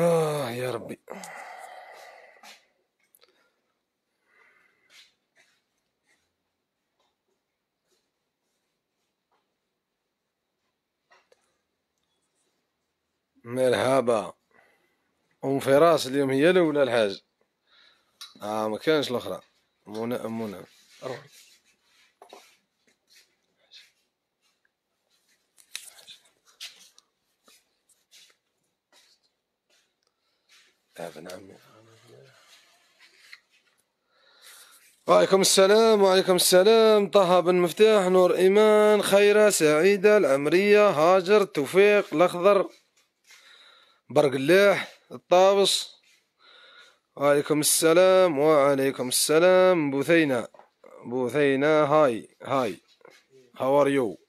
آه يا ربي مرحبا ام فراس اليوم هي الاولى الحاج اه ما كانش الاخرى منى منى نعم. وعليكم السلام وعليكم السلام طه بن مفتاح نور إيمان خيرة سعيدة العمرية هاجر توفيق الأخضر برق الليح الطابس وعليكم السلام وعليكم السلام بثينه بثينه هاي هاي هاو ار يو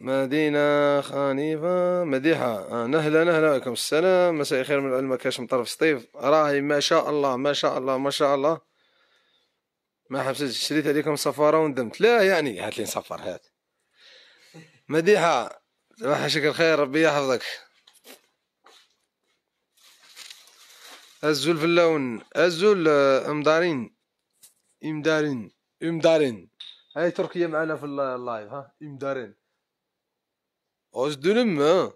مدينة خنيفة مديحة آه نهلا نهلا عليكم السلام مساء الخير من العلم كاش من طرف سطيف راهي ما شاء الله ما شاء الله ما شاء الله ما حبست شريت عليكم صفارة وندمت لا يعني هات لي نصفر هات مديحة وحشك الخير ربي يحفظك الزول في اللون الزول آه، امدارين امدارين امدارين هاي تركيا معنا في اللايف ها امدارين واش دو ما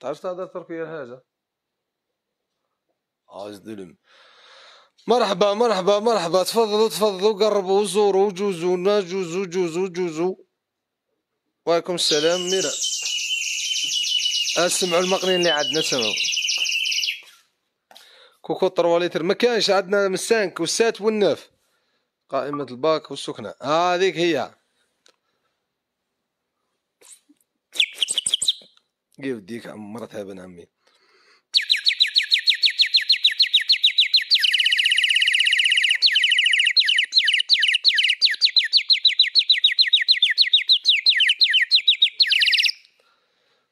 تعرفش تهضر تركيا الحاجة واش دلم مرحبا مرحبا مرحبا تفضلوا تفضلوا قربوا زوروا جوزونا جوزو جوزو جوزو وعليكم السلام ميرا اسمعوا المقنين اللي عندنا سمعوا كوكو 3 لتر ما كانش عندنا من السانك والسات والناف قائمة الباك والسكنة هذيك هي كيف ديك عم بن عمي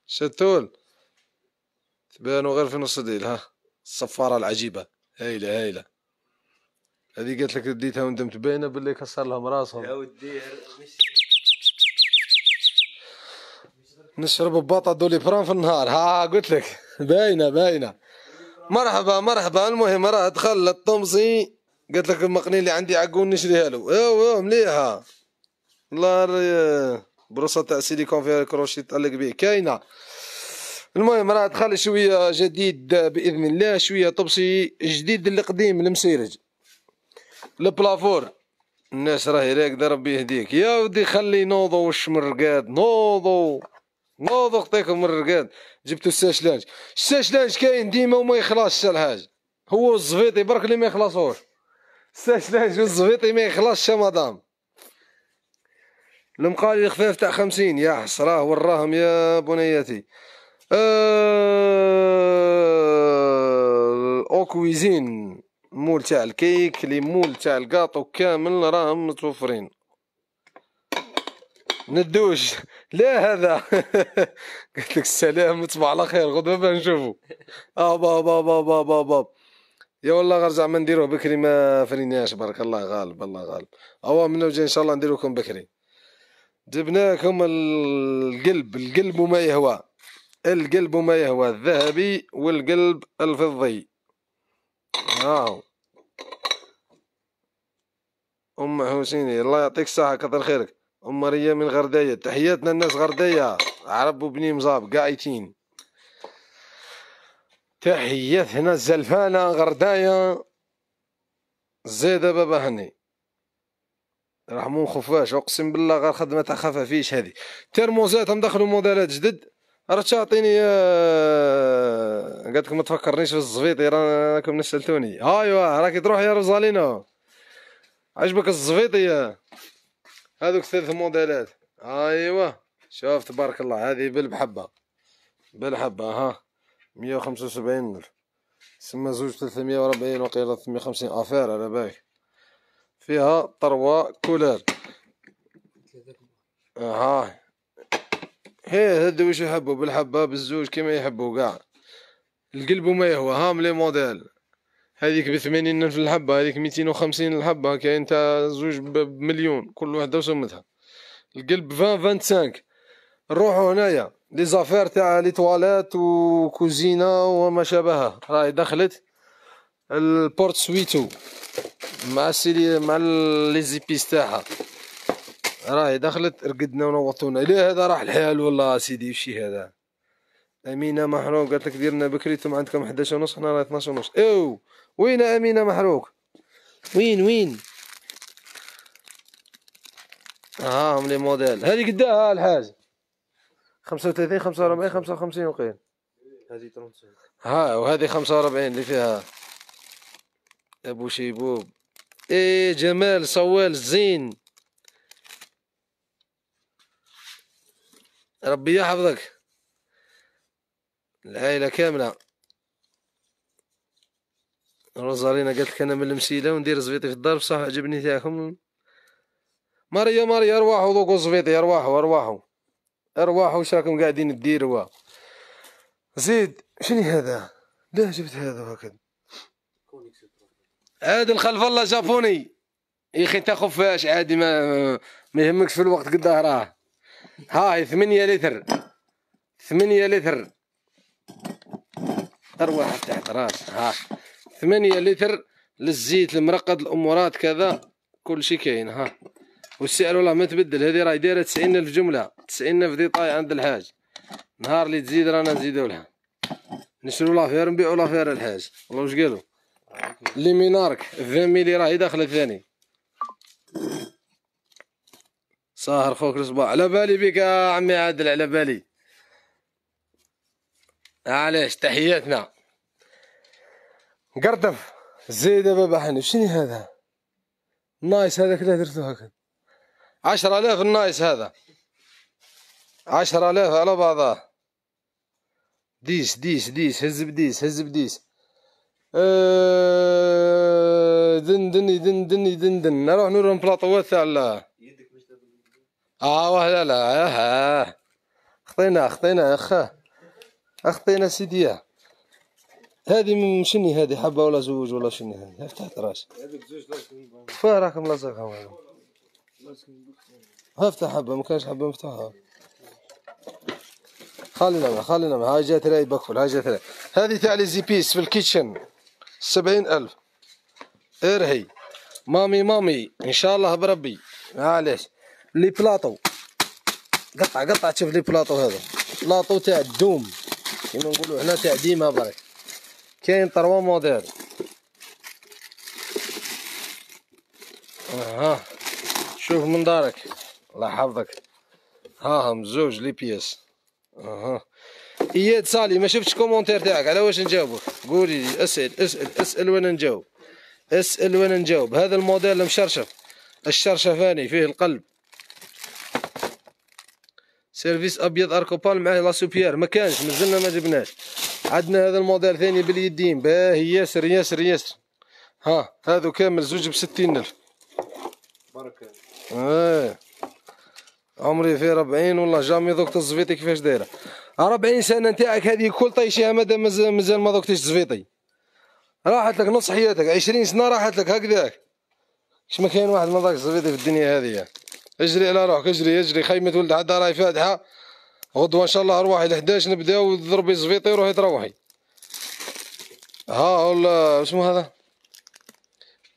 شتول تبانو غير في نص الليل ها الصفارة العجيبة هايلة هايلة هذه قالت لك ديتها وانت متبينه باللي كسر لهم راسهم يا ودي نشرب بطا دولي بران في النهار ها قلت لك باينه باينه مرحبا مرحبا المهم راه دخل الطمسي قلت لك المقني اللي عندي عقون نشريها له ايوا مليحه الله بروسه تاع سيليكون فيها الكروشي تعلق به كاينه المهم راه دخل شويه جديد باذن الله شويه طبسي جديد القديم المسيرج البلافور الناس راهي راقده ربي يهديك يا ودي خلي نوضو مرقاد نوضو الله من الرقاد جبتوا الساشلانج الساشلانج كاين ديما وما يخلصش الحاج هو الزفيطي برك اللي ما يخلصوش الساشلانج والزفيطي ما يخلصش مدام المقالي الخفاف تاع خمسين يا حسراه وراهم يا بنيتي أه... او كويزين مول تاع الكيك لي مول تاع الكاطو كامل راهم متوفرين ندوش لا هذا قلت لك السلام تصبح على خير غدوه نشوفو اه بابا بابا بابا با. يا والله غير ما نديروه بكري ما فريناش بارك الله غالب الله غالب اوا من وجه ان شاء الله نديروكم بكري جبناكم القلب القلب وما يهوى القلب وما يهوى الذهبي والقلب الفضي هاو آه. ام حسيني الله يعطيك الصحه كثر خيرك ام مريم من غرديه تحياتنا الناس غرديه عرب وبني مزاب قايتين تحياتنا الزلفانه غردايه زيدة بابا هني رحمون خفاش اقسم بالله غير خدمه تاع خفافيش هذه ترموزات مدخلوا موديلات جدد راه تعطيني آه، قالت لكم ما تفكرنيش في الزفيطي راكم نسلتوني ايوا راكي تروح يا روزالينو عجبك الزفيطي هذوك ثلاث موديلات ايوا شوف تبارك الله هذه بالحبه بالحبه ها 175 الف سما زوج 340 وقيل 350 افير على بالك فيها طروه كولار ها هي هادو واش يحبوا بالحبه بالزوج كيما يحبوا كاع القلب وما يهوى هام لي موديل هذيك بثمانين ألف الحبة هذيك ميتين وخمسين الحبة كاين تاع زوج بمليون كل وحدة وسمتها القلب 20 25 سانك نروحو هنايا لي زافير تاع لي تواليت وكوزينة وما شابهها راهي دخلت البورت سويتو مع السيلي مع لي زيبيس تاعها راهي دخلت رقدنا ونوطونا ليه هذا راح الحال والله سيدي وشي هذا امينه محروم قالت لك ديرنا بكري انتم عندكم 11 ونص حنا راه 12 ونص او إيوه. وين أمينة محروق وين وين ها آه هم لي موديل هذه قداها الحاج 35 45 55 وقيل هذه 35 ها وهذه 45 اللي فيها ابو شيبوب اي جمال صوال زين ربي يحفظك العائله كامله روزالينا قالت لك انا من المسيله وندير زفيطي في الدار بصح عجبني تاعكم ماريا ماريا ارواحوا ذوقوا زفيطي ارواحوا ارواحوا ارواحوا واش راكم قاعدين ديروا زيد شنو هذا ليه جبت هذا هكذا عاد الخلف الله جابوني يا اخي انت خفاش عادي ما ما يهمكش في الوقت قداه راه هاي ثمانية لتر ثمانية لتر ارواح تحت راس ها ثمانية لتر للزيت المرقد الامورات كذا كل شيء كاين ها والسعر والله ما تبدل هذه راهي دايره 90000 جمله 90000 ديطاي عند الحاج نهار اللي تزيد رانا نزيدو لها نشرو لافير نبيعو لافير الحاج والله واش قالو لي مينارك 20 ميلي راهي داخله ثاني ساهر خوك الصباح على بالي بك يا عمي عادل على بالي علاش تحياتنا قردف زيد بابا حنيف شنو هذا نايس هذا كله درتو هكذا عشرة آلاف النايس هذا عشرة آلاف على بعضها ديس ديس ديس هز بديس هز بديس أه دن دني دن دني دن دن نروح نور بلاطوات تاع آه، لا اه لا آه. لا خطينا خطينا اخا اخطينا سيدي هذه من شني هذه حبه ولا زوج ولا شني هذه افتحت راسك هذيك زوج فاه لاصقها والله ها افتح حبه ما كانش حبه مفتوحه خلينا معها خلينا معها هاي جات راي بكفل هاي جات راي هذه تاع لي زيبيس في الكيتشن سبعين ألف ارهي مامي مامي ان شاء الله بربي معليش لي بلاطو قطع قطع شوف لي بلاطو هذا بلاطو تاع الدوم كيما نقولوا هنا تاع ديما برك كاين طروا موديل ها شوف من دارك الله يحفظك ها هم زوج لي بياس اها اياد صالي ما شفتش كومونتير تاعك على واش نجاوبك قولي لي اسال اسال اسال وانا نجاوب اسال وانا نجاوب هذا الموديل المشرشف الشرشفاني فيه القلب سيرفيس ابيض اركوبال معاه لا سوبيير ما كانش مازلنا ما جبناش عندنا هذا الموديل ثاني باليدين باهي ياسر ياسر ياسر ها هذو كامل زوج بستين الف بركه ايه عمري في 40 والله جامي ذوقت الزفيطي كيفاش دايره 40 سنه نتاعك هذه كل طيشها مادام مازال مازال ما ذوقتش الزفيطي راحت لك نص حياتك 20 سنه راحت لك هكذاك اش ما كاين واحد ما ذاق الزفيطي في الدنيا هذه اجري على روحك اجري اجري خيمه ولد عدا راهي فاتحه غدوه ان شاء الله أرواحي ل 11 نبداو ضربي زفيطي روحي تروحي ها ولا شنو هذا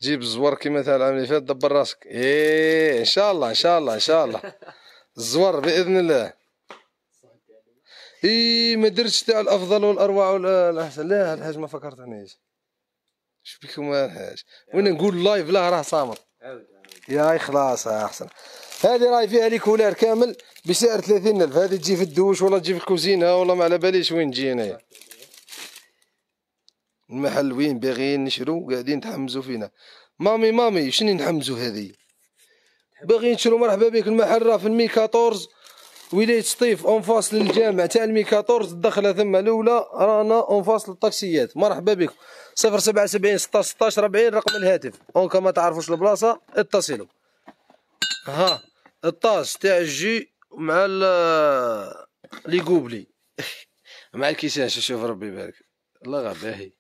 جيب الزوار كيما تاع العام اللي فات دبر راسك ايه ان شاء الله ان شاء الله ان شاء الله الزوار باذن الله اي ما درتش تاع الافضل والاروع والاحسن لا الحاج ما عنيش اش بكم الحاج وانا نقول لايف لا راه صامت يا خلاص احسن هذه راهي فيها لي كولير كامل بسعر 30000 هذه تجي في الدوش ولا تجي في الكوزينه ولا ما على باليش وين تجي انايا المحل وين باغيين نشرو قاعدين تحمزوا فينا مامي مامي شنو نحمزوا هذه باغيين نشرو مرحبا بك المحل راه في المي 14 ولايه سطيف اون فاس للجامع تاع المي 14 الدخله ثم الاولى رانا اون فاس للطاكسيات مرحبا بك 077 16 16 40 رقم الهاتف اون كما تعرفوش البلاصه اتصلوا ها الطاس تاع الجي مع لي كوبلي مع الكيسان شوف ربي يبارك الله غا باهي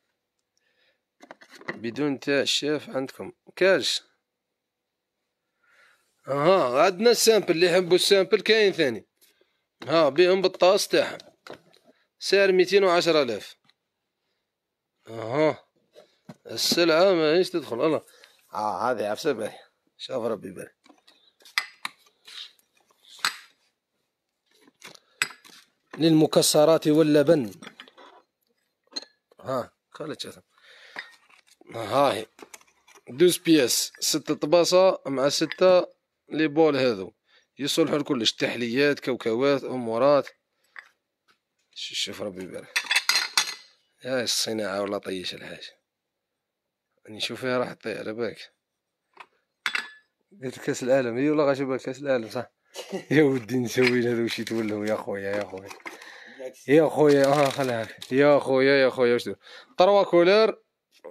بدون تاع الشاف عندكم كاش ها عندنا السامبل اللي يحبوا السامبل كاين ثاني ها بهم بالطاس تاعهم سعر ميتين وعشر الاف اها السلعة ما هيش تدخل الله ها آه، هذه عفسة باهي شوف ربي يبارك للمكسرات واللبن ها قالت ها هي دوز بياس ست طباسة مع ستة لي بول هذو يصلحوا لكلش تحليات كوكوات امورات شوف ربي يبارك يا الصناعة ولا طيش الحاجة راني نشوف فيها راح تطيح على بالك قلت كاس العالم اي أيوة، والله غاشبه كاس العالم صح يا ودي نسوي هذا وش يتولاو يا خويا يا خويا يا خويا اه خلاها يا خويا يا خويا واش طروا كولور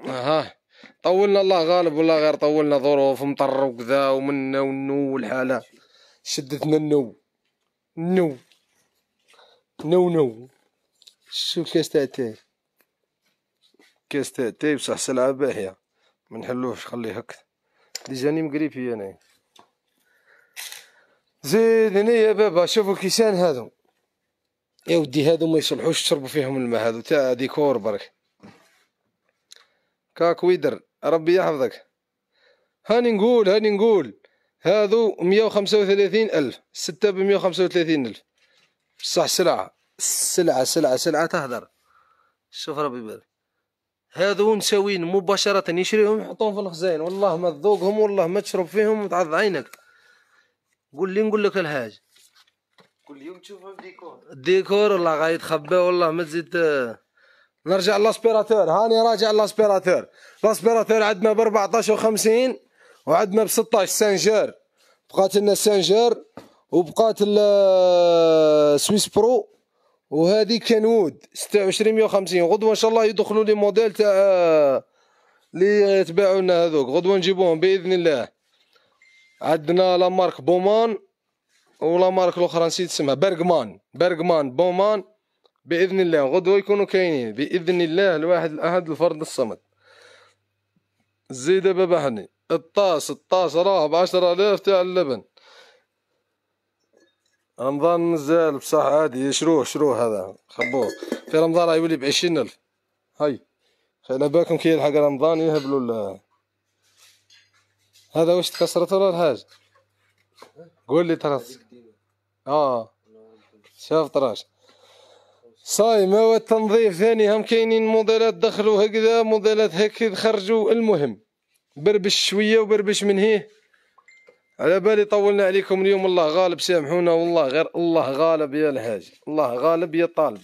آه، ها طولنا الله غالب والله غير طولنا ظروف مطر وكذا ومنا والنو والحاله شدتنا النو نو نو نو شو كاس تاع تاي كاس تاع تاي بصح سلعه باهيه ما نحلوهش خليه هكا ديجاني انايا انا زيدني يا بابا شوفوا كيسان هادو يا ودي هادو ما يصلحوش تشربوا فيهم الماء هادو تاع ديكور برك كاك ويدر ربي يحفظك هاني نقول هاني نقول هادو مية وخمسة وثلاثين ألف ستة بمية وخمسة وثلاثين ألف بصح سلعة سلعة سلعة سلعة تهدر شوف ربي يبارك هادو نساوين مباشرة يشريهم يحطوهم في الخزاين والله ما تذوقهم والله ما تشرب فيهم وتعض عينك قول لي نقول لك الحاج كل يوم تشوفها في ديكور والله غا يتخبى والله ما تزيد آه، نرجع لاسبيراتور هاني راجع لاسبيراتور لاسبيراتور عندنا ب 14 و50 وعندنا ب 16 سانجير بقات لنا سانجير وبقات آه، سويس برو وهذه كانود 26 150 غدوه ان شاء الله يدخلوا لي موديل تاع اللي آه، يتباعوا لنا هذوك غدوه نجيبوهم باذن الله عندنا لا مارك بومان ولا مارك الاخرى نسيت اسمها برغمان برغمان بومان باذن الله غدوه يكونوا كاينين باذن الله الواحد الاحد الفرد الصمد زيد بحني الطاس الطاس راه ب 10000 تاع اللبن رمضان نزال بصح عادي شروه شروه هذا خبوه في رمضان راه يولي بعشرين ألف هاي خلي بالكم كي يلحق رمضان يهبلوا هذا وش تكسرت ولا الحاج قول لي ترى اه شاف طراش هو التنظيف ثاني هم كاينين موديلات دخلوا هكذا موديلات هكذا خرجوا المهم بربش شوية وبربش من هيه على بالي طولنا عليكم اليوم الله غالب سامحونا والله غير الله غالب يا الحاج الله غالب يا طالب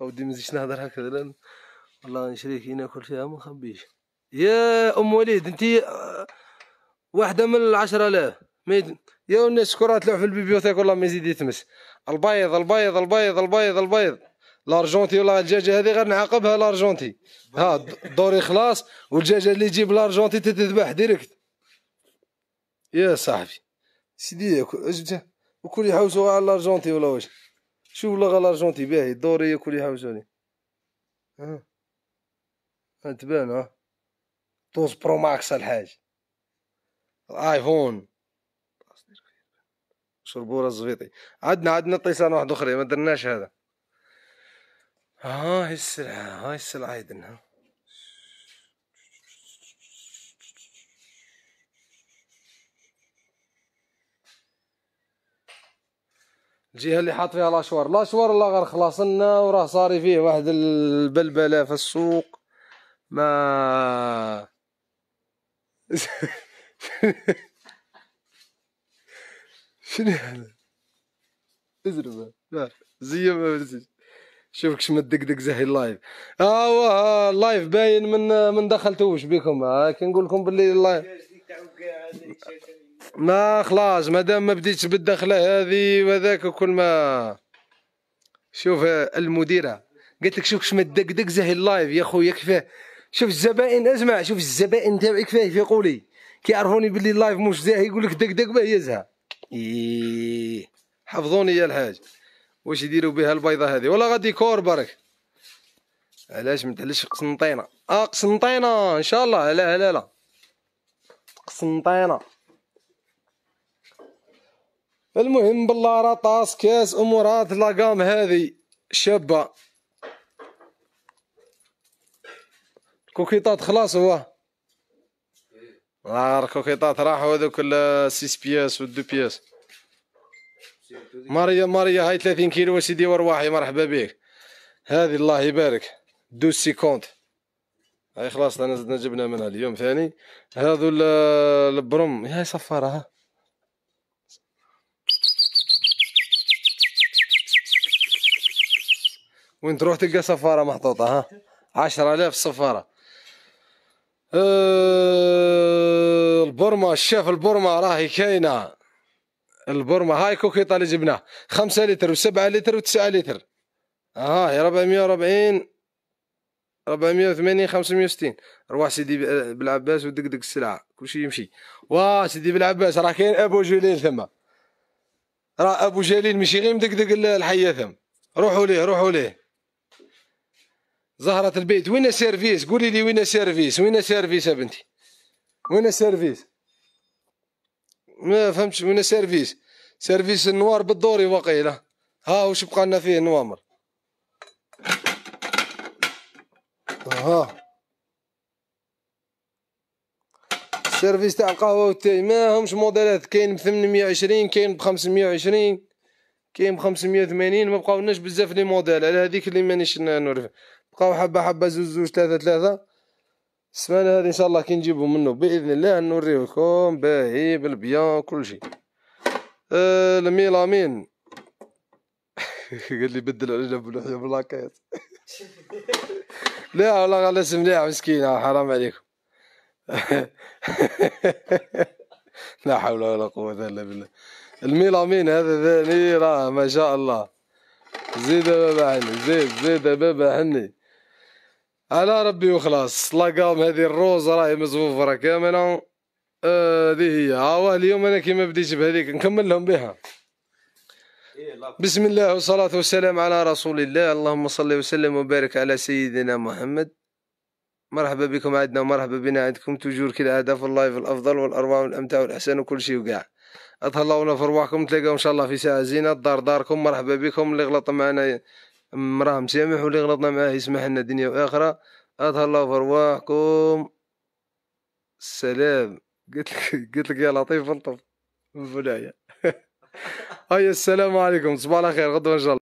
اودي مزيش نهضر هكذا يشريك نشريك ناكل فيها ما نخبيش يا ام وليد انت آه، واحده من العشرة الاف ميد... يا الناس سكرات تلوح في البيبيوثيك والله ما يزيد يتمس البيض البيض البيض البيض البيض لارجونتي والله الدجاجه هذه غير نعاقبها لارجونتي ها دوري خلاص والدجاجه اللي تجيب لارجونتي تتذبح ديريكت يا صاحبي سيدي جبته وكل يحوسوا على لارجونتي ولا واش شوف لغا لارجونتي باهي دوري كل يحوسوا عليه فهمت طوز برو ماكس الحاج الايفون شربوره الزبيطي عندنا عندنا طيسان واحد اخرى ما درناش هذا ها آه، هاي السلعه هاي السلعه عندنا الجهه اللي حاط فيها لاشوار لاشوار الله غير خلاص لنا وراه صاري فيه واحد البلبله في السوق ما شنو هذا؟ ازرب ما زي ما بزيش. شوفك شما مدقدق زهي اللايف اه اللايف باين من من دخلتوش بكم آه، كنقول لكم باللي اللايف ما خلاص ما دام ما بديتش بالدخله هذه وذاك كل ما شوف المديره قالت لك شوفك شما مدقدق زهي اللايف يا خويا كيفاه شوف الزبائن اسمع شوف الزبائن تاعك فيه في قولي كيعرفوني باللي اللايف مش زاهي يقول لك دق دق باه يزهى ايه حفظوني يا الحاج واش يديروا بها البيضه هذه ولا غادي كور برك علاش متعلاش قسنطينه اه قسنطينه ان شاء الله لا لا لا قسنطينه المهم بالله راه طاس كاس امورات لاقام هذه شابه كوكيطات خلاص هو نهار كوكيطات راحوا هذوك السيس بياس 2 بياس ماريا ماريا هاي 30 كيلو سيدي ورواحي مرحبا بك هذه الله يبارك دو سيكونت هاي خلاص انا جبنا منها اليوم ثاني هذو البروم هاي صفارة ها وين تروح تلقى صفارة محطوطة ها عشرة آلاف صفارة أه البرمة الشيف البرمة راهي كاينة البرمة هاي كوكيطا اللي جبناه خمسة لتر وسبعة لتر وتسعة لتر اه هاي ربعمية وربعين ربعمية وثمانين خمسمية وستين روح سيدي بالعباس ودقدق السلعة كلشي يمشي وا سيدي بالعباس راه كاين ابو جليل ثما راه ابو جليل ماشي غير مدقدق الحية ثم روحوا ليه روحوا ليه زهرة البيت وين سيرفيس قولي لي وين سيرفيس وين سيرفيس يا بنتي وين سيرفيس ما فهمتش وين سيرفيس سيرفيس النوار بالدوري وقيلة ها وش بقى لنا فيه نوامر ها السيرفيس تاع القهوة والتاي ما همش موديلات كاين ب 820 كاين ب 520 كاين ب 580 ما بقاولناش بزاف لي موديل على هذيك اللي مانيش نعرف بقاو حبة حبة زوج زوج ثلاثة ثلاثة السمانة هذه إن شاء الله كي نجيبو منه بإذن الله نوريوكم باهي بالبيان كل شيء آه الميلامين قال لي بدل علينا بلوحية بلاكات لا والله غلاس مليح مسكينة حرام عليكم لا حول ولا قوة إلا بالله الميلامين هذا ثاني راه ما شاء الله زيد بابا حني زيد زيد بابا حني على ربي وخلاص لاقام هذه الروز راهي راه كامله هذه آه هي ها اليوم انا كيما بديت بهذيك نكمل لهم بها إيه، بسم الله والصلاة والسلام على رسول الله اللهم صل وسلم وبارك على سيدنا محمد مرحبا بكم عندنا ومرحبا بنا عندكم توجور كالعادة في اللايف الأفضل والأروع والأمتع والأحسن وكل شيء وكاع أطهر في رواحكم تلاقاو إن شاء الله في ساعة زينة دار داركم مرحبا بكم اللي غلط معنا راه مسامح واللي غلطنا معاه يسمح لنا دنيا واخره اظهر الله في ارواحكم السلام قلت لك قلت لك يا لطيف انطف فلايه هيا السلام عليكم صباح الخير غدوه ان شاء الله